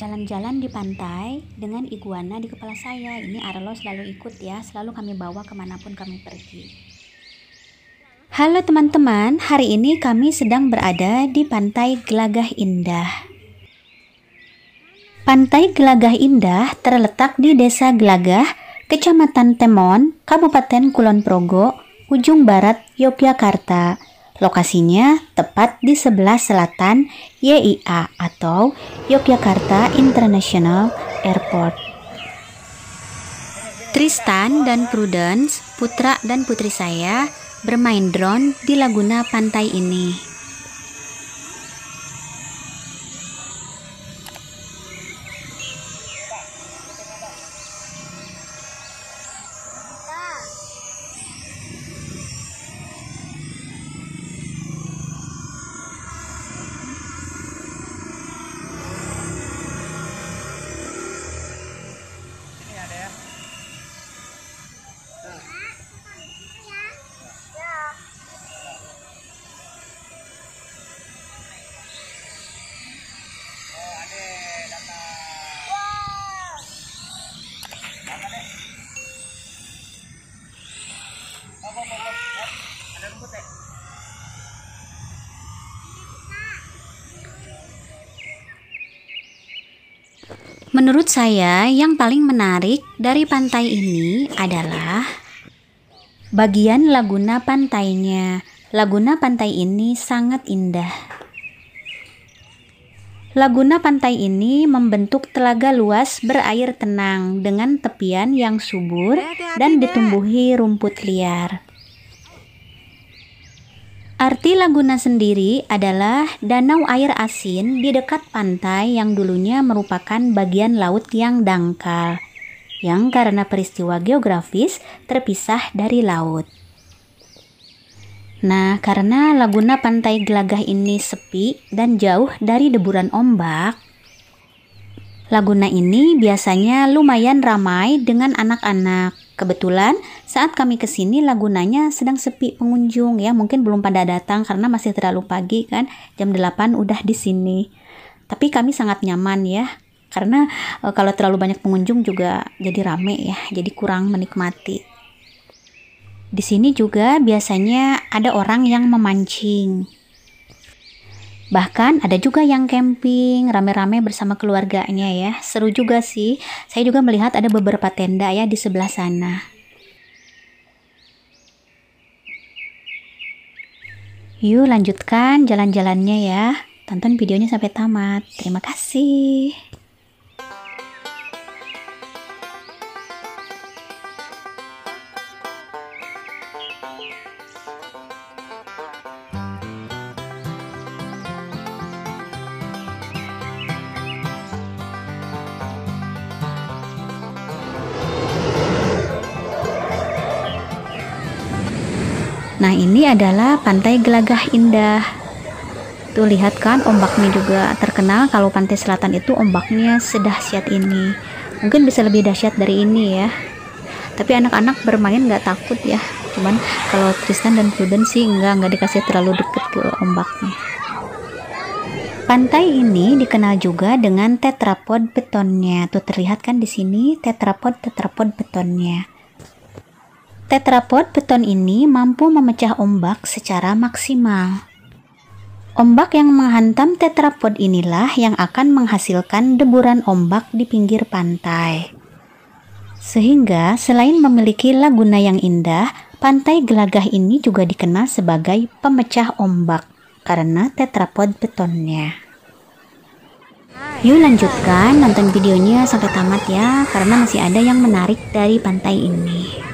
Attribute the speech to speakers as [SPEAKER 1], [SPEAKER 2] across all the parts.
[SPEAKER 1] Jalan-jalan di pantai dengan iguana di kepala saya. Ini Arlo selalu ikut ya, selalu kami bawa kemanapun kami pergi. Halo teman-teman, hari ini kami sedang berada di Pantai Gelagah Indah. Pantai Gelagah Indah terletak di Desa Gelagah, Kecamatan Temon, Kabupaten Kulon Progo, ujung barat Yogyakarta. Lokasinya tepat di sebelah selatan YIA atau Yogyakarta International Airport. Tristan dan Prudence, putra dan putri saya, bermain drone di laguna pantai ini. Menurut saya, yang paling menarik dari pantai ini adalah bagian laguna pantainya. Laguna pantai ini sangat indah. Laguna pantai ini membentuk telaga luas berair tenang dengan tepian yang subur dan ditumbuhi rumput liar. Arti Laguna sendiri adalah danau air asin di dekat pantai yang dulunya merupakan bagian laut yang dangkal, yang karena peristiwa geografis terpisah dari laut. Nah, karena Laguna Pantai Gelagah ini sepi dan jauh dari deburan ombak, Laguna ini biasanya lumayan ramai dengan anak-anak. Kebetulan saat kami ke sini lagunanya sedang sepi pengunjung ya, mungkin belum pada datang karena masih terlalu pagi kan, jam 8 udah di sini. Tapi kami sangat nyaman ya, karena e, kalau terlalu banyak pengunjung juga jadi rame ya, jadi kurang menikmati. Di sini juga biasanya ada orang yang memancing. Bahkan ada juga yang camping rame-rame bersama keluarganya ya. Seru juga sih. Saya juga melihat ada beberapa tenda ya di sebelah sana. Yuk lanjutkan jalan-jalannya ya. Tonton videonya sampai tamat. Terima kasih. Nah, ini adalah Pantai Gelagah Indah. Tuh lihat kan ombaknya juga terkenal kalau pantai selatan itu ombaknya sedahsyat ini. Mungkin bisa lebih dahsyat dari ini ya. Tapi anak-anak bermain gak takut ya. Cuman kalau Tristan dan Pruden sih nggak nggak dikasih terlalu deket ke ombaknya. Pantai ini dikenal juga dengan tetrapod betonnya. Tuh terlihat kan di sini tetrapod tetrapod betonnya. Tetrapod beton ini mampu memecah ombak secara maksimal. Ombak yang menghantam tetrapod inilah yang akan menghasilkan deburan ombak di pinggir pantai. Sehingga selain memiliki laguna yang indah, pantai Gelagah ini juga dikenal sebagai pemecah ombak karena tetrapod betonnya. Yuk lanjutkan nonton videonya sampai tamat ya, karena masih ada yang menarik dari pantai ini.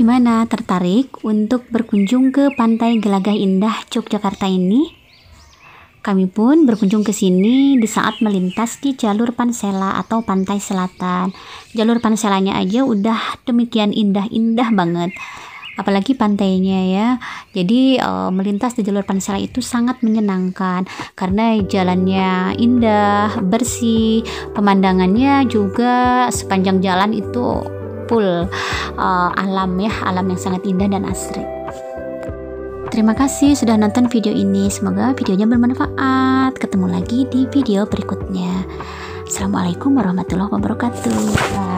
[SPEAKER 1] gimana? Tertarik untuk berkunjung ke Pantai Gelagah Indah Yogyakarta ini? Kami pun berkunjung ke sini di saat melintas di jalur Pansela atau Pantai Selatan. Jalur Panselanya aja udah demikian indah-indah banget. Apalagi pantainya ya. Jadi e, melintas di jalur Pansela itu sangat menyenangkan karena jalannya indah, bersih, pemandangannya juga sepanjang jalan itu full uh, alam ya, alam yang sangat indah dan asri. Terima kasih sudah nonton video ini. Semoga videonya bermanfaat. Ketemu lagi di video berikutnya. Assalamualaikum warahmatullahi wabarakatuh.